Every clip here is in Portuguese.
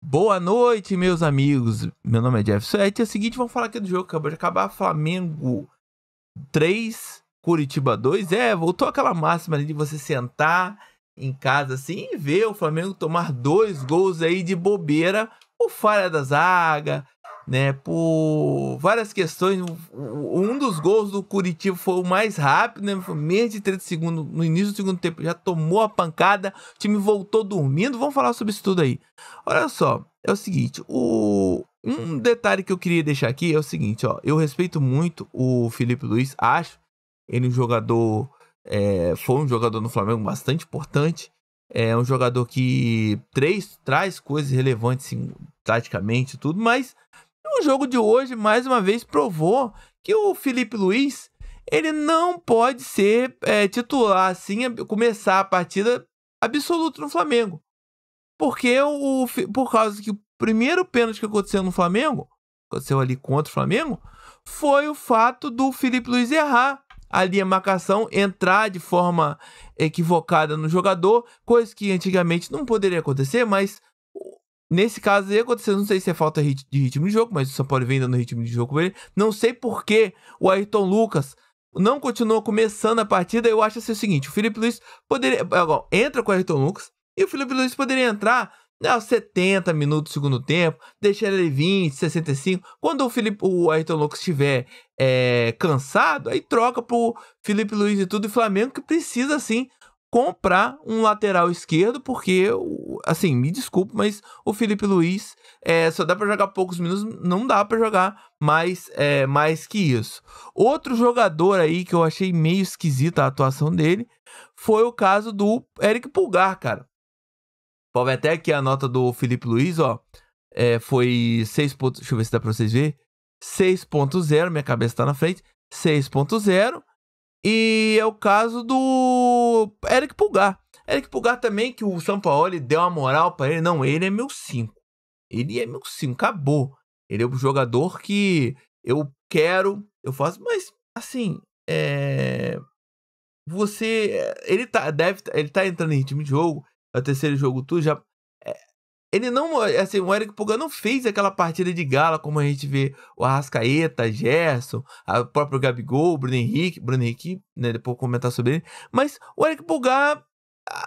Boa noite, meus amigos. Meu nome é Jeff Sete. É o seguinte, vamos falar aqui do jogo. Acabou de acabar Flamengo 3, Curitiba 2. É, voltou aquela máxima ali de você sentar em casa assim e ver o Flamengo tomar dois gols aí de bobeira o falha da zaga, né? Por várias questões. Um dos gols do Curitiba foi o mais rápido, né? Foi menos de 30 segundos no início do segundo tempo. Já tomou a pancada, o time voltou dormindo. Vamos falar sobre isso tudo aí. Olha só, é o seguinte: o... um detalhe que eu queria deixar aqui é o seguinte, ó. Eu respeito muito o Felipe Luiz, acho ele um jogador. É, foi um jogador no Flamengo bastante importante. É um jogador que três, traz coisas relevantes sim, taticamente tudo, mas o jogo de hoje, mais uma vez, provou que o Felipe Luiz ele não pode ser é, titular assim, começar a partida absoluto no Flamengo. Porque o, por causa que o primeiro pênalti que aconteceu no Flamengo, aconteceu ali contra o Flamengo, foi o fato do Felipe Luiz errar ali a marcação, entrar de forma equivocada no jogador, coisa que antigamente não poderia acontecer, mas Nesse caso aí aconteceu, não sei se é falta de ritmo de jogo, mas o São Paulo vem dando ritmo de jogo com ele. Não sei por que o Ayrton Lucas não continuou começando a partida. Eu acho assim o seguinte: o Felipe Luiz poderia. Agora, é, entra com o Ayrton Lucas e o Felipe Luiz poderia entrar né, aos 70 minutos do segundo tempo, deixar ele 20, 65. Quando o, Felipe, o Ayrton Lucas estiver é, cansado, aí troca pro Felipe Luiz e tudo. E Flamengo que precisa, assim, comprar um lateral esquerdo, porque, assim, me desculpe, mas o Felipe Luiz é, só dá para jogar poucos minutos, não dá para jogar mais, é, mais que isso. Outro jogador aí que eu achei meio esquisita a atuação dele foi o caso do Eric Pulgar, cara. Pode até aqui a nota do Felipe Luiz, ó. É, foi 6. pontos deixa eu ver se dá pra vocês verem. 6.0, minha cabeça tá na frente. 6.0 e é o caso do Eric Pulgar. Eric Pulgar também, que o São Paulo deu uma moral para ele. Não, ele é meu 5. Ele é meu 5, acabou. Ele é o jogador que eu quero, eu faço, mas assim, é... você é, ele tá deve tá, ele tá entrando em ritmo de jogo, é o terceiro jogo tu já ele não. Assim, o Eric Pulga não fez aquela partida de gala como a gente vê o Arrascaeta, Gerson, o próprio Gabigol, Bruno Henrique. Bruno Henrique, né? Depois vou comentar sobre ele. Mas o Eric Pulga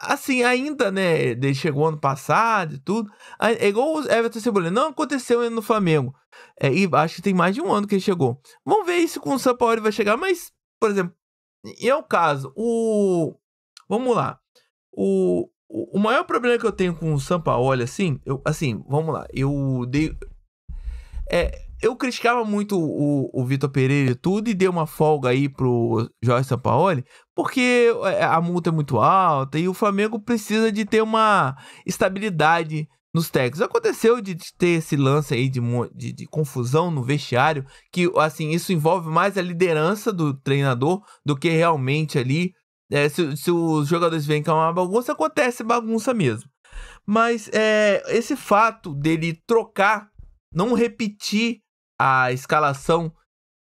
assim, ainda, né? Ele chegou ano passado e tudo. É igual o Everton Cebolinha. Não aconteceu no Flamengo. É, e acho que tem mais de um ano que ele chegou. Vamos ver se com o São Paulo ele vai chegar. Mas, por exemplo, é o caso. O. Vamos lá. O, o, maior problema que eu tenho com o Sampaoli, assim, eu, assim, vamos lá, eu dei. É, eu criticava muito o, o Vitor Pereira e tudo, e dei uma folga aí pro Jorge Sampaoli, porque é, a multa é muito alta e o Flamengo precisa de ter uma estabilidade nos técnicos. Aconteceu de ter esse lance aí de, de, de, confusão no vestiário, que assim, isso envolve mais a liderança do treinador do que realmente ali é, se, se, os jogadores veem que é uma bagunça, acontece bagunça mesmo. Mas é, esse fato dele trocar, não repetir a escalação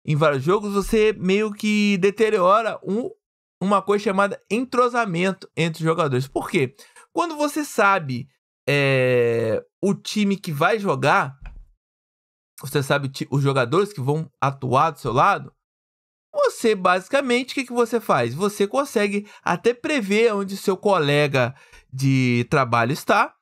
em vários jogos, você meio que deteriora um, uma coisa chamada entrosamento entre os jogadores. Por quê? Quando você sabe é, o time que vai jogar, você sabe os jogadores que vão atuar do seu lado, você, basicamente, o que, que você faz? Você consegue até prever onde seu colega de trabalho está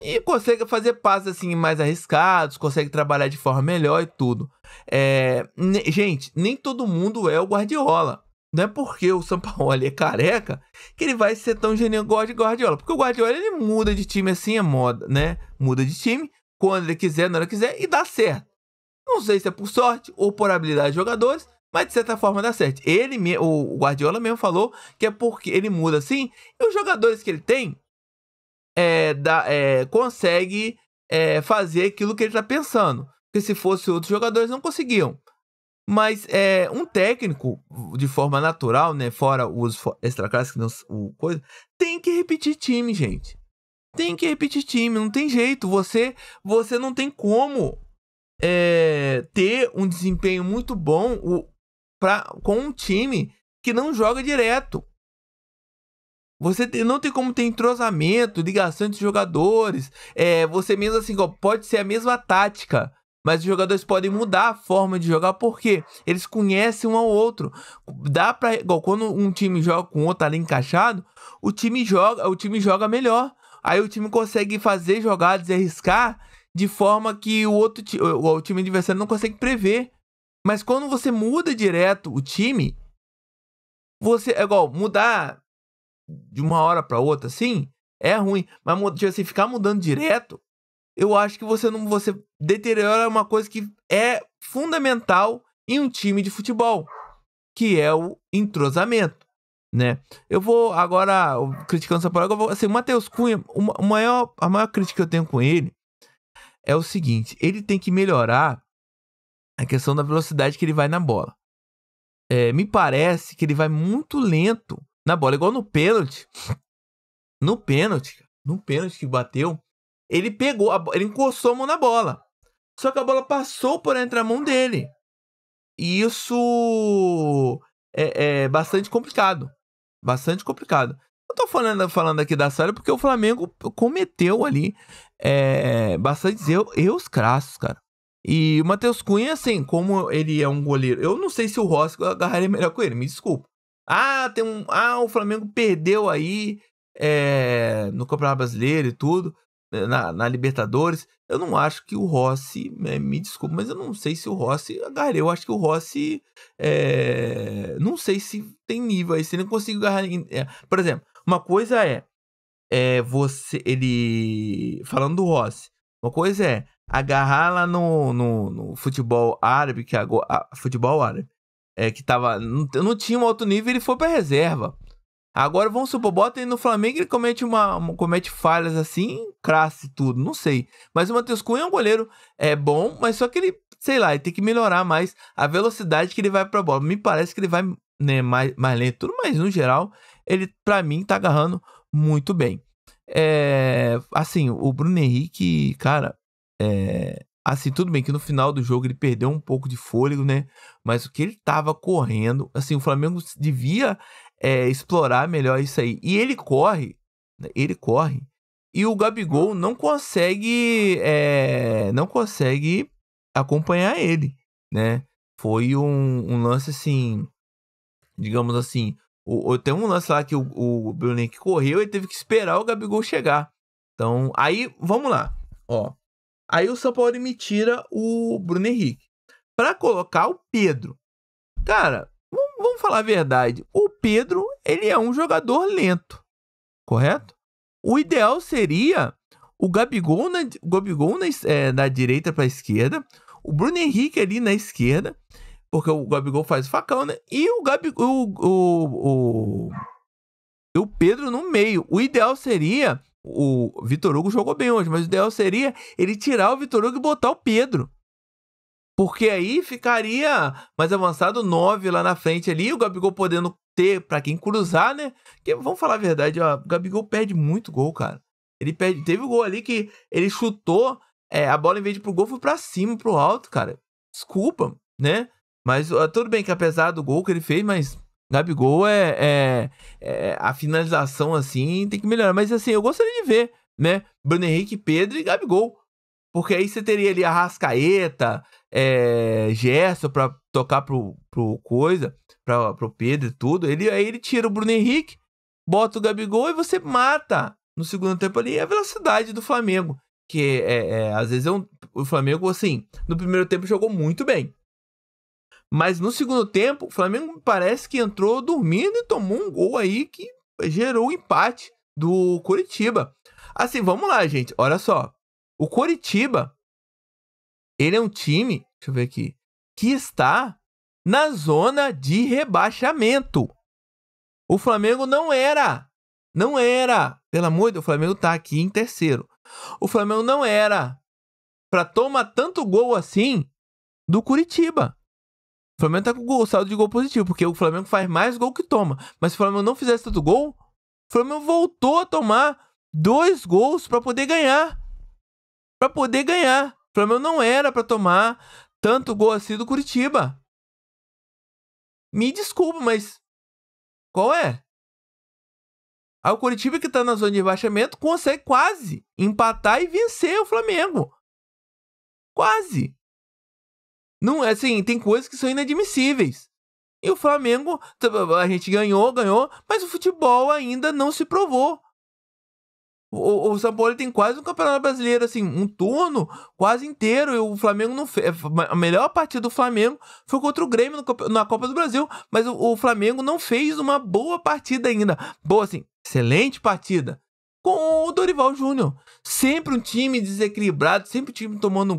e consegue fazer passos assim mais arriscados, consegue trabalhar de forma melhor e tudo. É, gente, nem todo mundo é o Guardiola. Não é porque o Sampaoli é careca que ele vai ser tão genial de Guardiola. Porque o Guardiola ele muda de time assim, é moda, né? Muda de time quando ele quiser, na hora que quiser e dá certo. Não sei se é por sorte ou por habilidade de jogadores, mas de certa forma dá certo. Ele, o Guardiola mesmo falou que é porque ele muda assim, e os jogadores que ele tem é, dá, é, consegue é, fazer aquilo que ele está pensando. Porque se fosse outros jogadores não conseguiam. Mas é, um técnico, de forma natural, né? Fora os extraclasse, o coisa, tem que repetir time, gente. Tem que repetir time, não tem jeito. Você, você não tem como é, ter um desempenho muito bom. O, pra, com um time que não joga direto. Você não tem como ter entrosamento, ligação entre jogadores. É, você mesmo assim, pode ser a mesma tática, mas os jogadores podem mudar a forma de jogar porque eles conhecem um ao outro. Dá para quando um time joga com o outro tá ali encaixado, o time joga, o time joga melhor. Aí o time consegue fazer jogadas e arriscar de forma que o outro o, o time adversário não consegue prever. Mas quando você muda direto o time, você é igual mudar de uma hora para outra, assim, é ruim, mas se tipo assim, ficar mudando direto, eu acho que você não você deteriora uma coisa que é fundamental em um time de futebol, que é o entrosamento, né? Eu vou agora criticando essa palavra, eu vou, assim, o Matheus Cunha, o maior a maior crítica que eu tenho com ele é o seguinte, ele tem que melhorar a questão da velocidade que ele vai na bola. É, me parece que ele vai muito lento na bola, igual no pênalti. No pênalti, no pênalti que bateu, ele pegou, a, ele encostou a mão na bola. Só que a bola passou por entre a mão dele. E isso é, é bastante complicado. Bastante complicado. Eu tô falando, falando aqui da série porque o Flamengo cometeu ali é, bastante erros crassos, cara. E o Matheus Cunha, assim, como ele é um goleiro, eu não sei se o Rossi agarraria melhor com ele, me desculpa. Ah, tem um. Ah, o Flamengo perdeu aí é, no Campeonato Brasileiro e tudo, né, na, na, Libertadores. Eu não acho que o Rossi, né, me desculpa, mas eu não sei se o Rossi agarraria. Eu acho que o Rossi. É, não sei se tem nível aí, se ele não consigo agarrar. É, por exemplo, uma coisa é, é você. Ele. Falando do Rossi, uma coisa é agarrar lá no, no, no futebol árabe, que agora. A, futebol árabe. É, que tava. Não, não tinha um alto nível, ele foi pra reserva. Agora vamos supor, bota ele no Flamengo ele comete uma, uma comete falhas assim, crasse tudo, não sei. Mas o Matheus Cunha é um goleiro é bom, mas só que ele, sei lá, ele tem que melhorar mais a velocidade que ele vai pra bola. Me parece que ele vai né, mais, mais lento, tudo, mas no geral, ele para mim tá agarrando muito bem. É, assim, o Bruno Henrique, cara, é, assim, tudo bem que no final do jogo ele perdeu um pouco de fôlego, né? Mas o que ele tava correndo, assim, o Flamengo devia é, explorar melhor isso aí. E ele corre, né? ele corre. E o Gabigol hum. não consegue, é, não consegue acompanhar ele, né? Foi um, um lance assim, digamos assim, o, o, tem um lance lá que o, o correu e teve que esperar o Gabigol chegar. Então, aí, vamos lá. Ó, Aí o São Paulo me tira o Bruno Henrique para colocar o Pedro. Cara, vamos falar a verdade. O Pedro, ele é um jogador lento, correto? O ideal seria o Gabigol na, o Gabigol na, é, na direita para a esquerda, o Bruno Henrique ali na esquerda, porque o Gabigol faz o facão, né? E o Gabigol. O, o, o, o Pedro no meio. O ideal seria o Vitor Hugo jogou bem hoje, mas o ideal seria ele tirar o Vitor Hugo e botar o Pedro. Porque aí ficaria mais avançado 9 lá na frente ali, o Gabigol podendo ter para quem cruzar, né? Porque vamos falar a verdade, ó, o Gabigol perde muito gol, cara. Ele perde, teve o um gol ali que ele chutou, é, a bola em vez de pro gol foi para cima, pro alto, cara. Desculpa, né? Mas tudo bem que apesar do gol que ele fez, mas Gabigol é, é, é, a finalização assim tem que melhorar. Mas assim, eu gostaria de ver, né? Bruno Henrique, Pedro e Gabigol. Porque aí você teria ali a Rascaeta, é, Gerson para tocar pro, pro coisa, pra, pro Pedro e tudo. Ele, aí ele tira o Bruno Henrique, bota o Gabigol e você mata no segundo tempo ali a velocidade do Flamengo. Que é, é às vezes é um, o Flamengo, assim, no primeiro tempo jogou muito bem. Mas no segundo tempo, o Flamengo parece que entrou dormindo e tomou um gol aí que gerou o um empate do Curitiba. Assim, vamos lá, gente. Olha só. O Curitiba, ele é um time, deixa eu ver aqui, que está na zona de rebaixamento. O Flamengo não era. Não era. Pelo amor de Deus, o Flamengo está aqui em terceiro. O Flamengo não era para tomar tanto gol assim do Curitiba. Flamengo tá com gol, saldo de gol positivo, porque o Flamengo faz mais gol que toma. Mas se o Flamengo não fizesse tanto gol, o Flamengo voltou a tomar dois gols para poder ganhar. Para poder ganhar. O Flamengo não era para tomar tanto gol assim do Curitiba. Me desculpa, mas qual é? Aí ah, o Curitiba que tá na zona de rebaixamento consegue quase empatar e vencer o Flamengo. Quase. Não, é assim, tem coisas que são inadmissíveis. E o Flamengo, a gente ganhou, ganhou, mas o futebol ainda não se provou. O, o São Paulo tem quase um campeonato brasileiro, assim, um turno quase inteiro. E o Flamengo não fez. É, a melhor partida do Flamengo foi contra o Grêmio no, na Copa do Brasil. Mas o, o, Flamengo não fez uma boa partida ainda. Boa, assim, excelente partida. Com o Dorival Júnior. Sempre um time desequilibrado, sempre um time tomando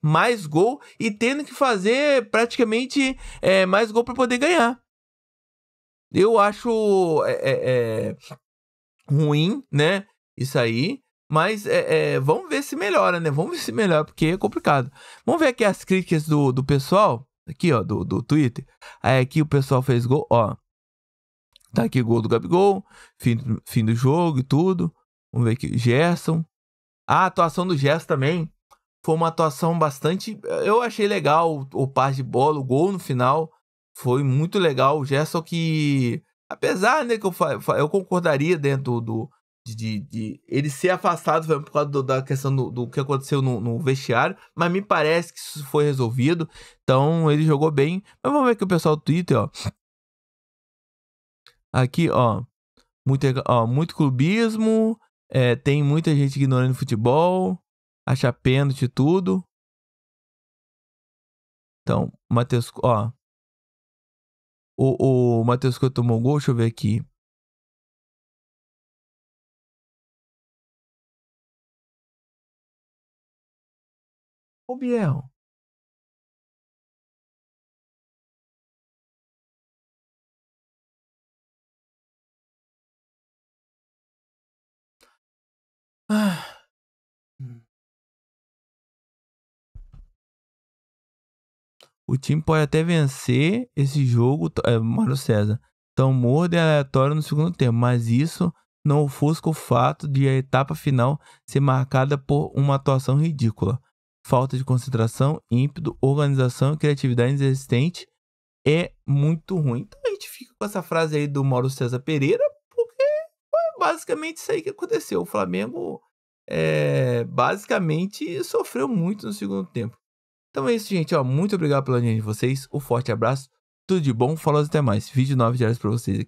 mais gol e tendo que fazer praticamente é, mais gol para poder ganhar. Eu acho é, é, é, ruim, né? Isso aí. Mas é, é, vamos ver se melhora, né? Vamos ver se melhora, porque é complicado. Vamos ver aqui as críticas do, do pessoal. Aqui, ó, do, do Twitter. Aí aqui o pessoal fez gol, ó. Tá aqui o gol do Gabigol, fim, fim do jogo e tudo. Vamos ver aqui. Gerson. Ah, a atuação do Gerson também foi uma atuação bastante. Eu achei legal o par de bola, o gol no final. Foi muito legal. O Gerson que. Apesar né, que eu, eu concordaria dentro do. De, de, de ele ser afastado foi por causa do, da questão do, do que aconteceu no, no, vestiário, mas me parece que isso foi resolvido. Então ele jogou bem. Mas vamos ver aqui o pessoal do Twitter, ó. Aqui, ó. Muito, ó, muito clubismo. É, tem muita gente ignorando futebol, acha pênalti tudo. Então, Matheus, ó. O, o Matheus Couto tomou gol, deixa eu ver aqui. Ô Biel, Ah. O time pode até vencer esse jogo, é, Mário César, tão morno e aleatório no segundo tempo, mas isso não ofusca o fato de a etapa final ser marcada por uma atuação ridícula. Falta de concentração, ímpeto, organização e criatividade inexistente é muito ruim. Então a gente fica com essa frase aí do Mauro César Pereira, basicamente isso aí que aconteceu. O Flamengo é, basicamente sofreu muito no segundo tempo. Então é isso, gente. Ó, muito obrigado pela audiência de vocês. Um forte abraço. Tudo de bom. Falou até mais. Vídeo 9 diários para vocês aqui.